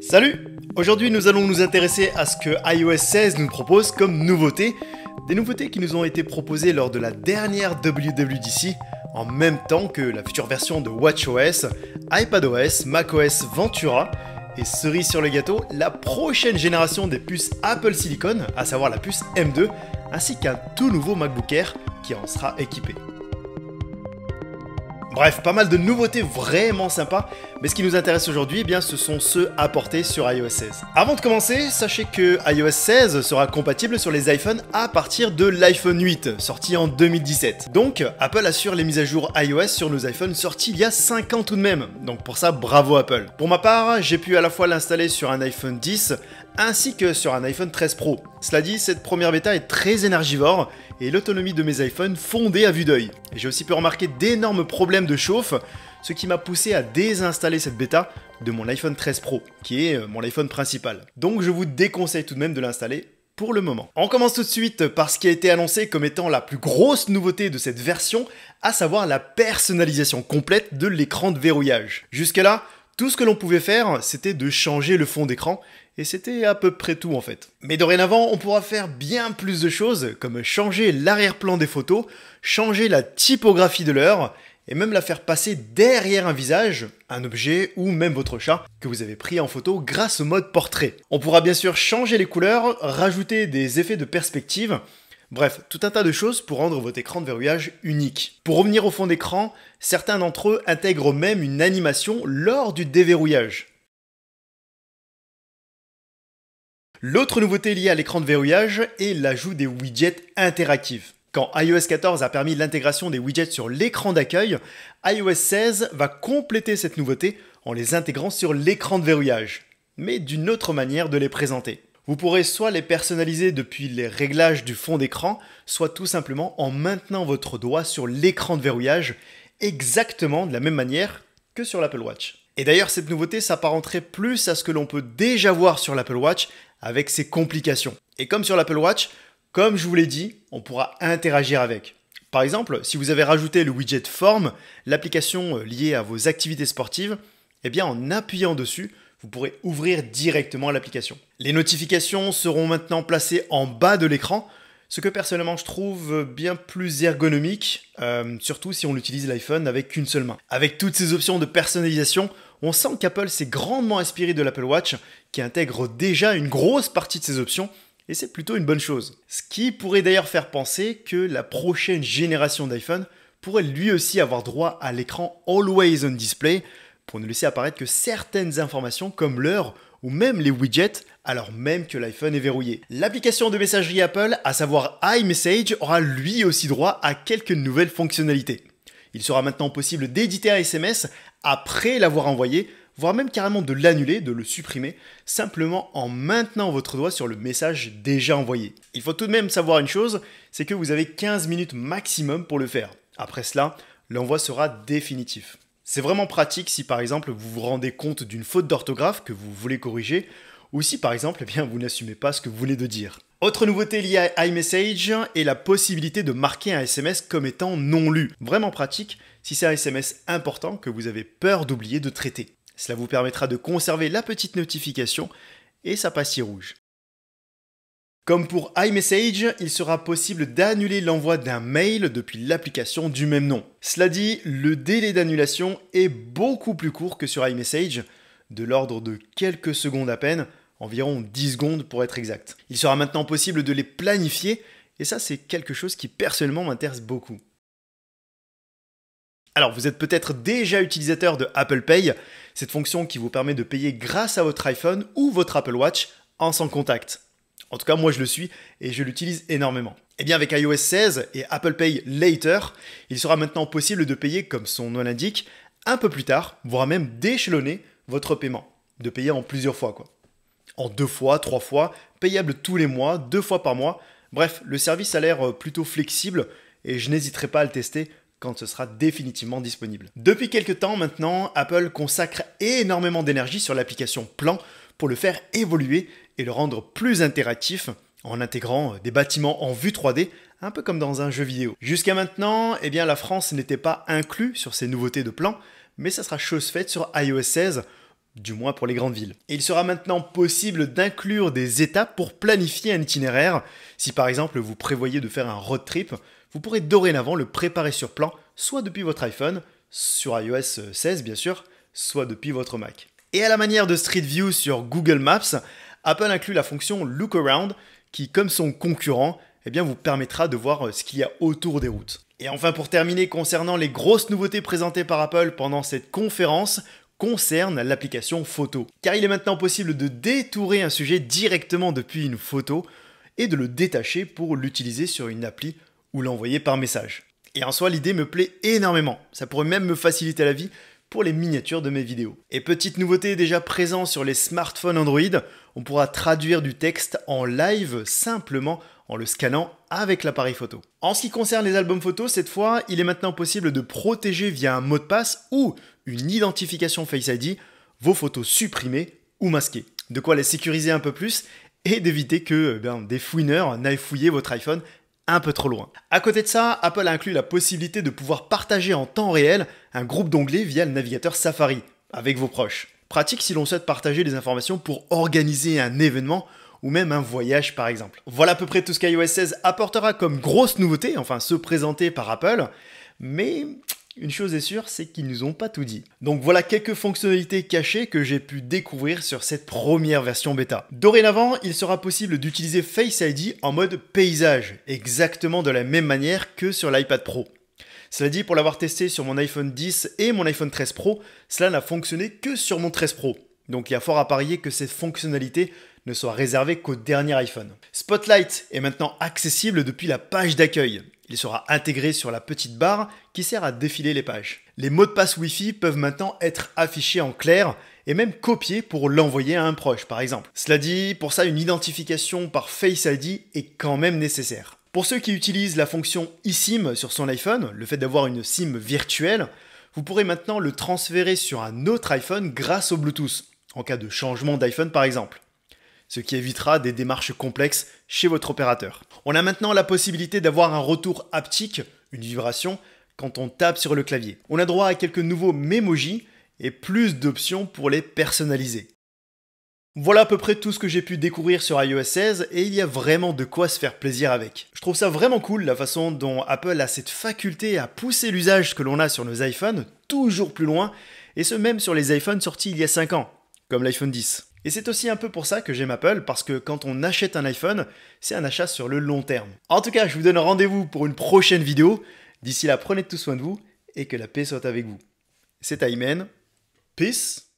Salut Aujourd'hui nous allons nous intéresser à ce que iOS 16 nous propose comme nouveauté, des nouveautés qui nous ont été proposées lors de la dernière WWDC en même temps que la future version de WatchOS, iPadOS, macOS Ventura et cerise sur le gâteau, la prochaine génération des puces Apple Silicon, à savoir la puce M2, ainsi qu'un tout nouveau MacBook Air qui en sera équipé. Bref, pas mal de nouveautés vraiment sympas, mais ce qui nous intéresse aujourd'hui, eh bien, ce sont ceux apportés sur iOS 16. Avant de commencer, sachez que iOS 16 sera compatible sur les iPhones à partir de l'iPhone 8, sorti en 2017. Donc, Apple assure les mises à jour iOS sur nos iPhones sortis il y a 5 ans tout de même, donc pour ça, bravo Apple. Pour ma part, j'ai pu à la fois l'installer sur un iPhone 10, ainsi que sur un iPhone 13 Pro. Cela dit, cette première bêta est très énergivore et l'autonomie de mes iPhones fondée à vue d'œil. J'ai aussi pu remarquer d'énormes problèmes de chauffe, ce qui m'a poussé à désinstaller cette bêta de mon iPhone 13 Pro, qui est euh, mon iPhone principal. Donc je vous déconseille tout de même de l'installer pour le moment. On commence tout de suite par ce qui a été annoncé comme étant la plus grosse nouveauté de cette version, à savoir la personnalisation complète de l'écran de verrouillage. Jusque là, tout ce que l'on pouvait faire, c'était de changer le fond d'écran, et c'était à peu près tout en fait. Mais dorénavant, on pourra faire bien plus de choses, comme changer l'arrière-plan des photos, changer la typographie de l'heure, et même la faire passer derrière un visage, un objet ou même votre chat que vous avez pris en photo grâce au mode portrait. On pourra bien sûr changer les couleurs, rajouter des effets de perspective, Bref, tout un tas de choses pour rendre votre écran de verrouillage unique. Pour revenir au fond d'écran, certains d'entre eux intègrent même une animation lors du déverrouillage. L'autre nouveauté liée à l'écran de verrouillage est l'ajout des widgets interactifs. Quand iOS 14 a permis l'intégration des widgets sur l'écran d'accueil, iOS 16 va compléter cette nouveauté en les intégrant sur l'écran de verrouillage, mais d'une autre manière de les présenter. Vous pourrez soit les personnaliser depuis les réglages du fond d'écran, soit tout simplement en maintenant votre doigt sur l'écran de verrouillage exactement de la même manière que sur l'Apple Watch. Et d'ailleurs, cette nouveauté s'apparenterait plus à ce que l'on peut déjà voir sur l'Apple Watch avec ses complications. Et comme sur l'Apple Watch, comme je vous l'ai dit, on pourra interagir avec. Par exemple, si vous avez rajouté le widget forme, l'application euh, liée à vos activités sportives, eh bien en appuyant dessus, vous pourrez ouvrir directement l'application. Les notifications seront maintenant placées en bas de l'écran, ce que personnellement je trouve bien plus ergonomique, euh, surtout si on utilise l'iPhone avec une seule main. Avec toutes ces options de personnalisation, on sent qu'Apple s'est grandement inspiré de l'Apple Watch, qui intègre déjà une grosse partie de ces options, et c'est plutôt une bonne chose. Ce qui pourrait d'ailleurs faire penser que la prochaine génération d'iPhone pourrait lui aussi avoir droit à l'écran Always on Display, pour ne laisser apparaître que certaines informations comme l'heure ou même les widgets alors même que l'iPhone est verrouillé. L'application de messagerie Apple, à savoir iMessage, aura lui aussi droit à quelques nouvelles fonctionnalités. Il sera maintenant possible d'éditer un SMS après l'avoir envoyé, voire même carrément de l'annuler, de le supprimer, simplement en maintenant votre doigt sur le message déjà envoyé. Il faut tout de même savoir une chose, c'est que vous avez 15 minutes maximum pour le faire. Après cela, l'envoi sera définitif. C'est vraiment pratique si par exemple vous vous rendez compte d'une faute d'orthographe que vous voulez corriger, ou si par exemple eh bien, vous n'assumez pas ce que vous venez de dire. Autre nouveauté liée à iMessage est la possibilité de marquer un SMS comme étant non lu. Vraiment pratique si c'est un SMS important que vous avez peur d'oublier de traiter. Cela vous permettra de conserver la petite notification et sa pastille rouge. Comme pour iMessage, il sera possible d'annuler l'envoi d'un mail depuis l'application du même nom. Cela dit, le délai d'annulation est beaucoup plus court que sur iMessage, de l'ordre de quelques secondes à peine, environ 10 secondes pour être exact. Il sera maintenant possible de les planifier, et ça c'est quelque chose qui personnellement m'intéresse beaucoup. Alors vous êtes peut-être déjà utilisateur de Apple Pay, cette fonction qui vous permet de payer grâce à votre iPhone ou votre Apple Watch en sans contact. En tout cas, moi je le suis et je l'utilise énormément. Et eh bien avec iOS 16 et Apple Pay Later, il sera maintenant possible de payer, comme son nom l'indique, un peu plus tard, voire même d'échelonner votre paiement. De payer en plusieurs fois quoi. En deux fois, trois fois, payable tous les mois, deux fois par mois. Bref, le service a l'air euh, plutôt flexible et je n'hésiterai pas à le tester quand ce sera définitivement disponible. Depuis quelques temps maintenant, Apple consacre énormément d'énergie sur l'application Plan pour le faire évoluer et le rendre plus interactif en intégrant euh, des bâtiments en vue 3D, un peu comme dans un jeu vidéo. Jusqu'à maintenant, eh bien, la France n'était pas inclue sur ces nouveautés de plan, mais ça sera chose faite sur iOS 16, du moins pour les grandes villes. il sera maintenant possible d'inclure des étapes pour planifier un itinéraire. Si par exemple vous prévoyez de faire un road trip, vous pourrez dorénavant le préparer sur plan, soit depuis votre iPhone, sur iOS 16 bien sûr, soit depuis votre Mac. Et à la manière de Street View sur Google Maps, Apple inclut la fonction Look Around qui, comme son concurrent, eh bien, vous permettra de voir euh, ce qu'il y a autour des routes. Et enfin pour terminer, concernant les grosses nouveautés présentées par Apple pendant cette conférence, concerne l'application photo. Car il est maintenant possible de détourer un sujet directement depuis une photo et de le détacher pour l'utiliser sur une appli ou l'envoyer par message. Et en soi, l'idée me plaît énormément. Ça pourrait même me faciliter la vie pour les miniatures de mes vidéos. Et petite nouveauté déjà présente sur les smartphones Android, on pourra traduire du texte en live simplement en le scannant avec l'appareil photo. En ce qui concerne les albums photos, cette fois, il est maintenant possible de protéger via un mot de passe ou une identification Face ID vos photos supprimées ou masquées. De quoi les sécuriser un peu plus et d'éviter que eh des fouineurs n'aillent fouiller votre iPhone un peu trop loin. À côté de ça, Apple a inclus la possibilité de pouvoir partager en temps réel un groupe d'onglets via le navigateur Safari avec vos proches. Pratique si l'on souhaite partager des informations pour organiser un événement ou même un voyage par exemple. Voilà à peu près tout ce qu'iOS 16 apportera comme grosse nouveauté, enfin se présenter par Apple, mais une chose est sûre, c'est qu'ils nous ont pas tout dit. Donc voilà quelques fonctionnalités cachées que j'ai pu découvrir sur cette première version bêta. Dorénavant, il sera possible d'utiliser Face ID en mode paysage, exactement de la même manière que sur l'iPad Pro. Cela dit, pour l'avoir testé sur mon iPhone 10 et mon iPhone 13 Pro, cela n'a fonctionné que sur mon 13 Pro. Donc il y a fort à parier que cette fonctionnalité ne soit réservée qu'au dernier iPhone. Spotlight est maintenant accessible depuis la page d'accueil. Il sera intégré sur la petite barre qui sert à défiler les pages. Les mots de passe Wi-Fi peuvent maintenant être affichés en clair et même copiés pour l'envoyer à un proche par exemple. Cela dit, pour ça une identification par Face ID est quand même nécessaire. Pour ceux qui utilisent la fonction eSIM sur son iPhone, le fait d'avoir une SIM virtuelle, vous pourrez maintenant le transférer sur un autre iPhone grâce au Bluetooth, en cas de changement d'iPhone par exemple ce qui évitera des démarches complexes chez votre opérateur. On a maintenant la possibilité d'avoir un retour haptique, une vibration, quand on tape sur le clavier. On a droit à quelques nouveaux mémojis et plus d'options pour les personnaliser. Voilà à peu près tout ce que j'ai pu découvrir sur iOS 16 et il y a vraiment de quoi se faire plaisir avec. Je trouve ça vraiment cool la façon dont Apple a cette faculté à pousser l'usage que l'on a sur nos iPhones toujours plus loin et ce même sur les iPhones sortis il y a 5 ans, comme l'iPhone 10. Et c'est aussi un peu pour ça que j'aime Apple, parce que quand on achète un iPhone, c'est un achat sur le long terme. En tout cas, je vous donne rendez-vous pour une prochaine vidéo. D'ici là, prenez tout soin de vous et que la paix soit avec vous. C'est Aymen. Peace